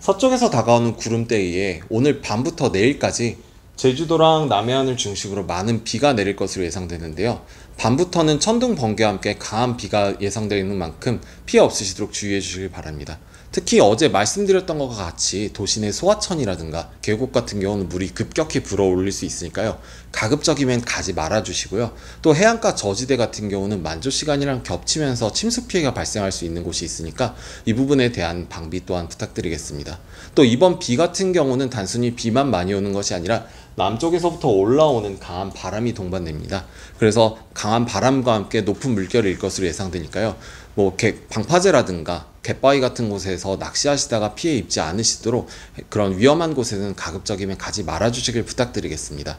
서쪽에서 다가오는 구름대기에 오늘 밤부터 내일까지 제주도랑 남해안을 중심으로 많은 비가 내릴 것으로 예상되는데요. 밤부터는 천둥 번개와 함께 강한 비가 예상되는 만큼 피해 없으시도록 주의해 주시길 바랍니다. 특히 어제 말씀드렸던 것과 같이 도시내 소하천이라든가 계곡 같은 경우는 물이 급격히 불어올릴 수 있으니까요. 가급적이면 가지 말아주시고요. 또 해안가 저지대 같은 경우는 만조 시간이랑 겹치면서 침수 피해가 발생할 수 있는 곳이 있으니까 이 부분에 대한 방비 또한 부탁드리겠습니다. 또 이번 비 같은 경우는 단순히 비만 많이 오는 것이 아니라 남쪽에서부터 올라오는 강한 바람이 동반됩니다. 그래서 강한 바람과 함께 높은 물결일 것으로 예상되니까요. 뭐 방파제라든가 갯바위 같은 곳에서 낚시하시다가 피해 입지 않으시도록 그런 위험한 곳에는 가급적이면 가지 말아주시길 부탁드리겠습니다.